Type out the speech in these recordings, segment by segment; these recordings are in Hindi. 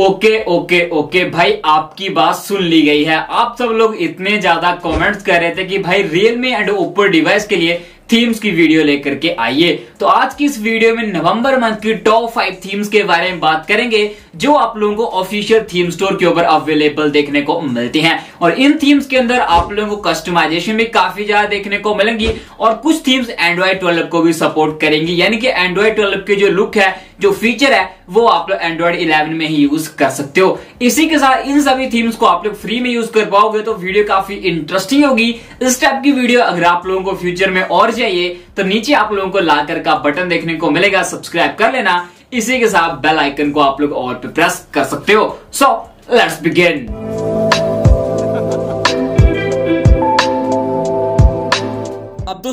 ओके ओके ओके भाई आपकी बात सुन ली गई है आप सब लोग इतने ज्यादा कमेंट्स कर रहे थे कि भाई रियलमी एंड ओप्पो डिवाइस के लिए थीम्स की वीडियो लेकर के आइए तो आज की इस वीडियो में नवंबर मंथ की टॉप फाइव थीम्स के बारे में बात करेंगे जो आप लोगों को ऑफिशियल थीम स्टोर के ऊपर अवेलेबल देखने को मिलती हैं और इन थीम्स के अंदर आप लोगों को कस्टमाइजेशन भी काफी ज्यादा देखने को मिलेंगी और कुछ थीम्स एंड्रॉइड ट्वेल्व को भी सपोर्ट करेंगी यानी कि एंड्रॉइड ट्वेल्व के जो लुक है जो फीचर है वो आप लोग एंड्रॉइड इलेवन में ही यूज कर सकते हो इसी के साथ इन सभी थीम्स को आप लोग फ्री में यूज कर पाओगे तो वीडियो काफी इंटरेस्टिंग होगी इस टाइप की वीडियो अगर आप लोगों को फ्यूचर में और चाहिए तो नीचे आप लोगों को लाकर का बटन देखने को मिलेगा सब्सक्राइब कर लेना इसी के साथ बेल आइकन को आप लोग और पे प्रेस कर सकते हो सो लेट्स बिगेन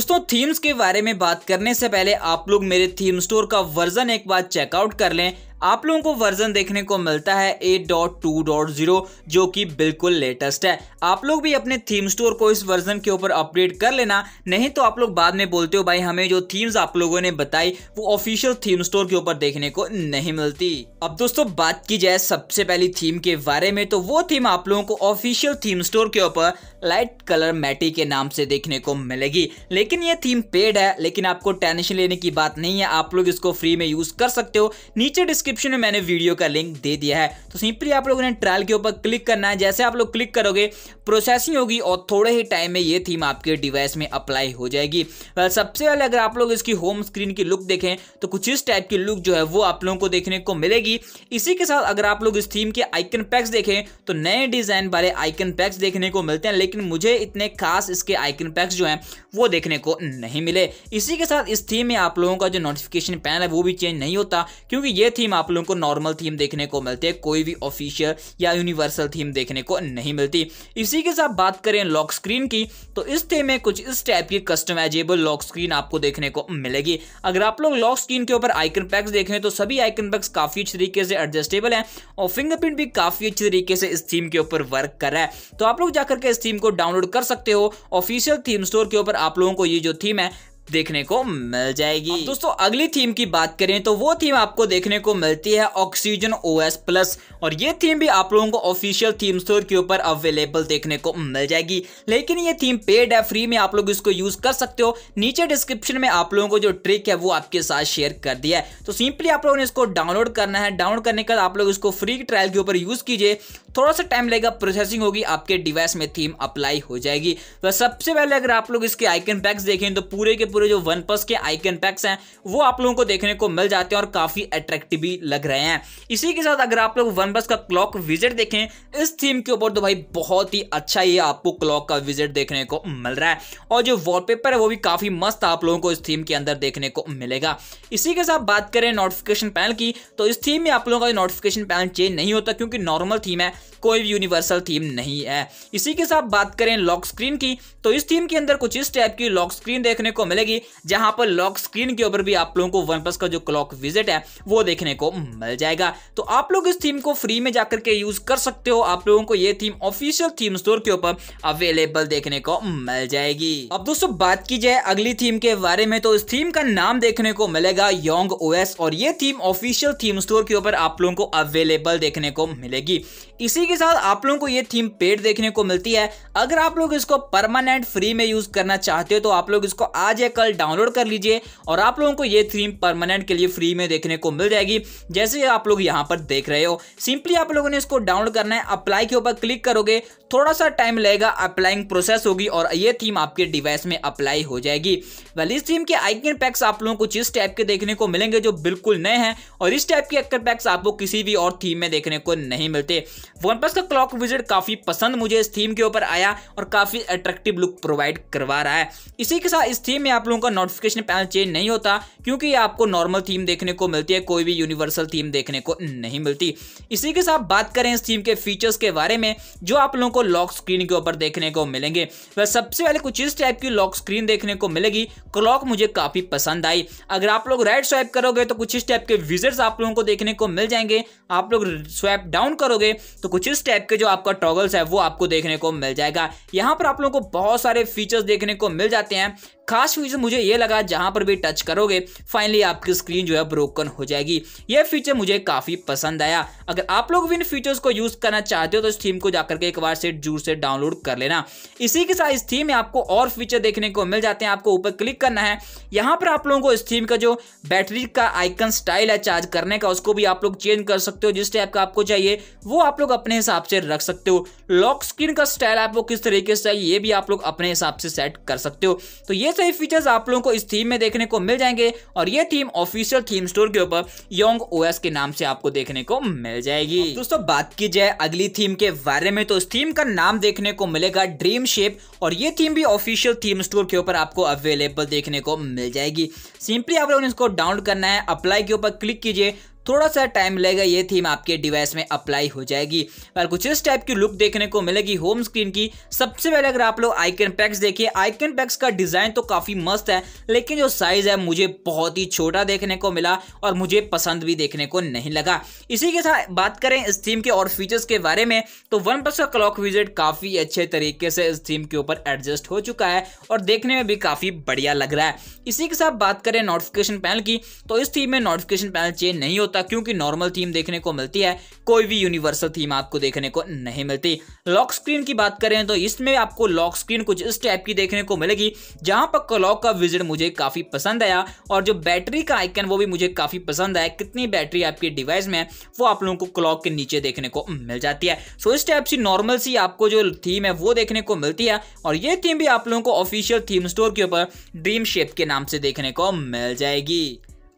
दोस्तों थीम्स के बारे में बात करने से पहले आप लोग मेरे थीम स्टोर का वर्जन एक बार चेकआउट कर लें आप लोगों को वर्जन देखने को मिलता है 8.2.0 जो कि बिल्कुल लेटेस्ट है आप लोग भी अपने थीम स्टोर को इस वर्जन के ऊपर अपडेट कर लेना नहीं तो आप लोग बाद में बोलते हो भाई हमें जो थीम्स आप लोगों ने बताई वो ऑफिशियल थीम स्टोर के ऊपर देखने को नहीं मिलती अब दोस्तों बात की जाए सबसे पहली थीम के बारे में तो वो थीम आप लोगों को ऑफिशियल थीम स्टोर के ऊपर लाइट कलर मैटी के नाम से देखने को मिलेगी लेकिन ये थीम पेड है लेकिन आपको टेंशन लेने की बात नहीं है आप लोग इसको फ्री में यूज कर सकते हो नीचे डिस्क्रिप डिस्क्रिप्शन में मैंने वीडियो का लिंक दे दिया है तो सिंपली आप लोगों ने ट्रायल के ऊपर क्लिक करना है जैसे आप लोग क्लिक करोगे प्रोसेसिंग होगी और थोड़े ही टाइम में ये थीम आपके डिवाइस में अप्लाई हो जाएगी सबसे पहले अगर आप लोग इसकी होम स्क्रीन की लुक देखें तो कुछ इस टाइप की लुक जो है वो आप लोगों को देखने को मिलेगी इसी के साथ अगर आप लोग इस थीम के आइकन पैक्स देखें तो नए डिजाइन वाले आइकन पैक्स देखने को मिलते हैं लेकिन मुझे इतने खास इसके आइकन पैक्स जो हैं वो देखने को नहीं मिले इसी के साथ इस थीम में आप लोगों का जो नोटिफिकेशन पैनल है वो भी चेंज नहीं होता क्योंकि ये थीम आप लोगों को नॉर्मल थीम देखने को मिलती है कोई भी ऑफिशियल या यूनिवर्सल थीम देखने को नहीं मिलती इसी के साथ बात करें लॉक स्क्रीन की तो इस थीम में कुछ इस टाइप की कस्टमाइजेबल लॉक स्क्रीन आपको देखने को मिलेगी अगर आप लोग लॉक स्क्रीन के ऊपर आइकन पैक्स देखें तो सभी आइकन पैक्स काफी अच्छे तरीके से एडजस्टेबल है और फिंगरप्रिंट भी काफी अच्छे तरीके से इस थीम के ऊपर वर्क कर रहा है तो आप लोग जाकर के इस थीम को डाउनलोड कर सकते हो ऑफिशियल थीम स्टोर के ऊपर आप लोगों को ये जो थीम है देखने को मिल जाएगी दोस्तों अगली थीम की बात करें तो वो थीम आपको देखने को मिलती है ऑक्सीजन ओएस प्लस और ये थीम भी आप लोगों को ऑफिशियल थीम स्टोर के ऊपर अवेलेबल देखने को मिल जाएगी लेकिन ये थीम पेड है फ्री में आप लोग इसको यूज कर सकते हो नीचे डिस्क्रिप्शन में आप लोगों को जो ट्रिक है वो आपके साथ शेयर कर दिया है तो सिंपली आप लोगों ने इसको डाउनलोड करना है डाउनलोड करने के बाद आप लोग इसको फ्री ट्रायल के ऊपर यूज कीजिए थोड़ा सा टाइम लगेगा प्रोसेसिंग होगी आपके डिवाइस में थीम अप्लाई हो जाएगी तो सबसे पहले अगर आप लोग इसके आइकन पैक्स देखें तो पूरे के पूरे जो वन प्लस के आइकन पैक्स हैं वो आप लोगों को देखने को मिल जाते हैं और काफ़ी अट्रैक्टिव भी लग रहे हैं इसी के साथ अगर आप लोग वन प्लस का क्लॉक विजिट देखें इस थीम के ऊपर तो भाई बहुत ही अच्छा ये आपको क्लॉक का विजिट देखने को मिल रहा है और जो वॉलपेपर है वो भी काफ़ी मस्त आप लोगों को इस थीम के अंदर देखने को मिलेगा इसी के साथ बात करें नोटिफिकेशन पैनल की तो इस थीम में आप लोगों का नोटिफिकेशन पैनल चेंज नहीं होता क्योंकि नॉर्मल थीम है कोई भी यूनिवर्सल थीम नहीं है इसी के साथ बात करें लॉक स्क्रीन की तो इस थीम के अंदर कुछ इस टाइप की लॉक स्क्रीन देखने को मिलेगी जहां पर लॉक स्क्रीन के ऊपर भी आप लोगों को वन प्लस का जो क्लॉक विजिट है वो देखने को मिल जाएगा तो आप लोग इस थीम को फ्री में जाकर के यूज कर सकते हो आप लोगों को ये थीम ऑफिशियल थीम स्टोर के ऊपर अवेलेबल देखने को मिल जाएगी अब दोस्तों बात की जाए अगली थीम के बारे में तो इस थीम का नाम देखने को मिलेगा योंग ओएस और ये थीम ऑफिशियल थीम स्टोर के ऊपर आप लोगों को अवेलेबल देखने को मिलेगी इसी के साथ आप लोगों को ये थीम पेड देखने को मिलती है अगर आप लोग इसको परमानेंट फ्री में यूज करना चाहते हो तो आप लोग इसको आज या कल डाउनलोड कर लीजिए और आप लोगों को ये थीम परमानेंट के लिए फ्री में देखने को मिल जाएगी जैसे आप लोग यहाँ पर देख रहे हो सिंपली आप लोगों ने इसको डाउनलोड करना है अप्लाई के ऊपर क्लिक करोगे थोड़ा सा टाइम लगेगा अप्लाइंग प्रोसेस होगी और ये थीम आपके डिवाइस में अप्लाई हो जाएगी वेल इस थीम के आइकन पैक्स आप लोगों को जिस टाइप के देखने को मिलेंगे जो बिल्कुल नए हैं और इस टाइप के आइकन पैक्स आपको किसी भी और थीम में देखने को नहीं मिलते वन प्लस का क्लॉक विजिट काफ़ी पसंद मुझे इस थीम के ऊपर आया और काफ़ी अट्रैक्टिव लुक प्रोवाइड करवा रहा है इसी के साथ इस थीम में आप लोगों का नोटिफिकेशन पैनल चेंज नहीं होता क्योंकि आपको नॉर्मल थीम देखने को मिलती है कोई भी यूनिवर्सल थीम देखने को नहीं मिलती इसी के साथ बात करें इस थीम के फीचर्स के बारे में जो आप लोगों को लॉक स्क्रीन के ऊपर देखने को मिलेंगे वह सबसे पहले कुछ इस टाइप की लॉक स्क्रीन देखने को मिलेगी क्लॉक मुझे काफ़ी पसंद आई अगर आप लोग राइट स्वाइप करोगे तो कुछ इस टाइप के विजिट्स आप लोगों को देखने को मिल जाएंगे आप लोग स्वाइप डाउन करोगे तो कुछ इस टाइप के जो आपका टॉगल्स है वो आपको देखने को मिल जाएगा यहाँ पर आप लोगों को बहुत सारे फीचर्स देखने को मिल जाते हैं खास फीचर मुझे ये लगा जहाँ पर भी टच करोगे फाइनली आपकी स्क्रीन जो है ब्रोकन हो जाएगी यह फीचर मुझे काफ़ी पसंद आया अगर आप लोग भी इन फीचर्स को यूज़ करना चाहते हो तो इस थीम को जाकर के एक बार से जूर से डाउनलोड कर लेना इसी के साथ इस थीम में आपको और फीचर देखने को मिल जाते हैं आपको ऊपर क्लिक करना है यहाँ पर आप लोगों को इस थीम का जो बैटरी का आइकन स्टाइल है चार्ज करने का उसको भी आप लोग चेंज कर सकते हो जिस टाइप का आपको चाहिए वो आप लोग लोग अपने हिसाब से रख सकते हो लॉक स्क्रीन का स्टाइल आपको किस तरीके से चाहिए ये भी आप लोग अपने हिसाब से सेट कर सकते हो तो ये सही फीचर्स आप लोगों को इस थीम में देखने को मिल जाएंगे और ये थीम ऑफिशियल थीम स्टोर के ऊपर योंग ओएस के नाम से आपको देखने को मिल जाएगी दोस्तों बात की जाए अगली थीम के बारे में तो इस थीम का नाम देखने को मिलेगा ड्रीम शेप और ये थीम भी ऑफिशियल थीम स्टोर के ऊपर आपको अवेलेबल देखने को मिल जाएगी सिंपली आप लोगों ने इसको डाउनलोड करना है अप्लाई के ऊपर क्लिक कीजिए थोड़ा सा टाइम लगेगा ये थीम आपके डिवाइस में अप्लाई हो जाएगी और कुछ इस टाइप की लुक देखने को मिलेगी होम स्क्रीन की सबसे पहले अगर आप लोग आइकन पैक्स देखिए आइकन पैक्स का डिज़ाइन तो काफ़ी मस्त है लेकिन जो साइज़ है मुझे बहुत ही छोटा देखने को मिला और मुझे पसंद भी देखने को नहीं लगा इसी के साथ बात करें इस थीम के और फीचर्स के बारे में तो वन प्लस का क्लॉक विजिट काफ़ी अच्छे तरीके से इस थीम के ऊपर एडजस्ट हो चुका है और देखने में भी काफ़ी बढ़िया लग रहा है इसी के साथ बात करें नोटिफिकेशन पैनल की तो इस थीम में नोटिफिकेशन पैनल चेंज नहीं होता सकता क्योंकि नॉर्मल थीम देखने को मिलती है कोई भी यूनिवर्सल थीम आपको देखने को नहीं मिलती लॉक स्क्रीन की बात करें तो इसमें आपको लॉक स्क्रीन कुछ इस टाइप की देखने को मिलेगी जहां पर क्लॉक का विजिट मुझे काफी पसंद आया और जो बैटरी का आइकन वो भी मुझे काफी पसंद आया कितनी बैटरी आपके डिवाइस में है वो आप लोगों को क्लॉक के नीचे देखने को मिल जाती है सो इस टाइप सी नॉर्मल सी आपको जो थीम है वो देखने को मिलती है और ये थीम भी आप लोगों को ऑफिशियल थीम स्टोर के ऊपर ड्रीम शेप के नाम से देखने को मिल जाएगी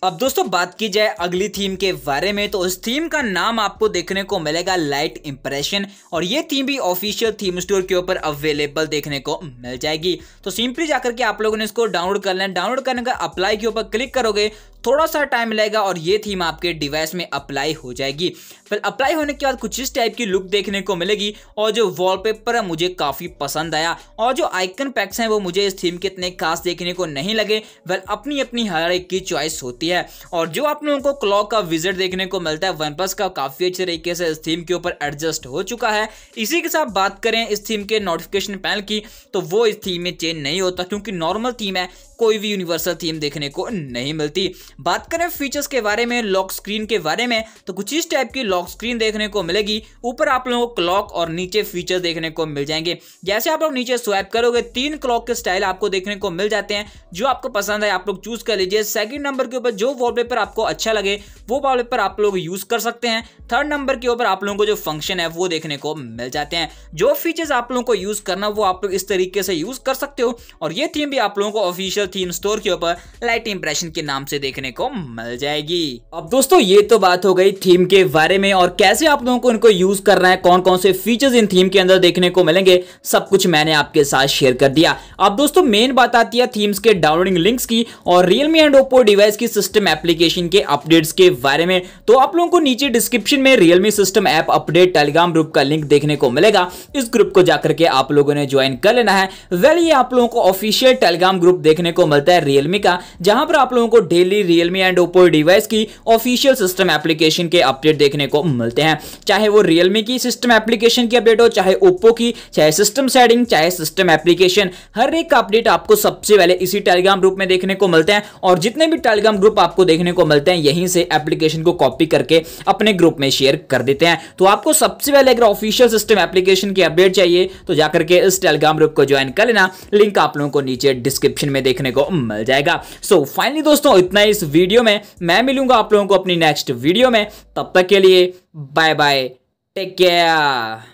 अब दोस्तों बात की जाए अगली थीम के बारे में तो उस थीम का नाम आपको देखने को मिलेगा लाइट इंप्रेशन और ये थीम भी ऑफिशियल थीम स्टोर के ऊपर अवेलेबल देखने को मिल जाएगी तो सिंपली जाकर के आप लोगों ने इसको डाउनलोड कर लेना डाउनलोड करने का अप्लाई के ऊपर क्लिक करोगे थोड़ा सा टाइम लगेगा और ये थीम आपके डिवाइस में अप्लाई हो जाएगी फिर अप्लाई होने के बाद कुछ इस टाइप की लुक देखने को मिलेगी और जो वॉलपेपर है मुझे काफ़ी पसंद आया और जो आइकन पैक्स हैं वो मुझे इस थीम के इतने खास देखने को नहीं लगे वेल अपनी अपनी हर एक की चॉइस होती है और जो आप लोगों को क्लॉक का विजिट देखने को मिलता है वन प्लस का काफ़ी अच्छे तरीके से इस थीम के ऊपर एडजस्ट हो चुका है इसी के साथ बात करें इस थीम के नोटिफिकेशन पैनल की तो वो इस थीम में चेंज नहीं होता क्योंकि नॉर्मल थीम है कोई भी यूनिवर्सल थीम देखने को नहीं मिलती बात करें फीचर्स के बारे में लॉक स्क्रीन के बारे में तो कुछ इस टाइप की लॉक स्क्रीन देखने को मिलेगी ऊपर आप लोगों को क्लॉक और नीचे फीचर देखने को मिल जाएंगे जैसे आप लोग नीचे स्वाइप करोगे तीन क्लॉक के स्टाइल आपको देखने को मिल जाते हैं जो आपको पसंद है आप लोग चूज कर लीजिए सेकेंड नंबर के ऊपर जो वॉलपेपर आपको अच्छा लगे वो वॉलपेपर आप लोग यूज कर सकते हैं थर्ड नंबर के ऊपर आप लोगों को जो फंक्शन है वो देखने को मिल जाते हैं जो फीचर्स आप लोगों को यूज करना वो आप लोग इस तरीके से यूज कर सकते हो और ये थीम भी आप लोगों को ऑफिशियल थीम स्टोर के ऊपर लाइट इंप्रेशन के नाम से देखने देखने को मिल जाएगी अब दोस्तों ये तो बात हो गई थीम के बारे में और कैसे आप लोगों को इनको यूज करना है कौन कौन से फीचर्स इन थीम के अंदर देखने को मिलेंगे सब कुछ मैंने आपके साथ शेयर कर दिया अब दोस्तों मेन बात आती है थीम्स के डाउनलोडिंग लिंक्स की और रियलमी एंड ओप्पो डिवाइस की सिस्टम एप्लीकेशन के अपडेट्स के बारे में तो आप लोगों को नीचे डिस्क्रिप्शन में Realme system app update Telegram group का लिंक देखने को मिलेगा इस ग्रुप को जाकर के आप लोगों ने ज्वाइन कर लेना है वेल ये आप लोगों को ऑफिशियल टेलीग्राम ग्रुप देखने को मिलता है रियलमी का जहां पर आप लोगों को daily Realme and Oppo device की ऑफिशियल सिस्टम एप्लीकेशन के अपडेट देखने को मिलते हैं चाहे वो रियलमी की सिस्टम एप्लीकेशन की अपडेट हो चाहे ओप्पो की चाहे सिस्टम सेटिंग चाहे सिस्टम एप्लीकेशन हर एक अपडेट आपको सबसे पहले इसी टेलीग्राम ग्रुप में देखने को मिलते हैं और जितने भी टेलीग्राम ग्रुप आपको देखने को मिलते हैं यहीं से एप्लीकेशन को कॉपी करके अपने ग्रुप में शेयर कर देते हैं तो आपको सबसे पहले अगर ऑफिशियल सिस्टम एप्लीकेशन की अपडेट चाहिए तो जाकर के इस टेलीग्राम ग्रुप को ज्वाइन कर लेना लिंक आप लोगों को नीचे डिस्क्रिप्शन में देखने को मिल जाएगा सो so, फाइनली दोस्तों इतना ही वीडियो में मैं मिलूंगा आप लोगों को अपनी नेक्स्ट वीडियो में तब तक के लिए बाय बाय टेक केयर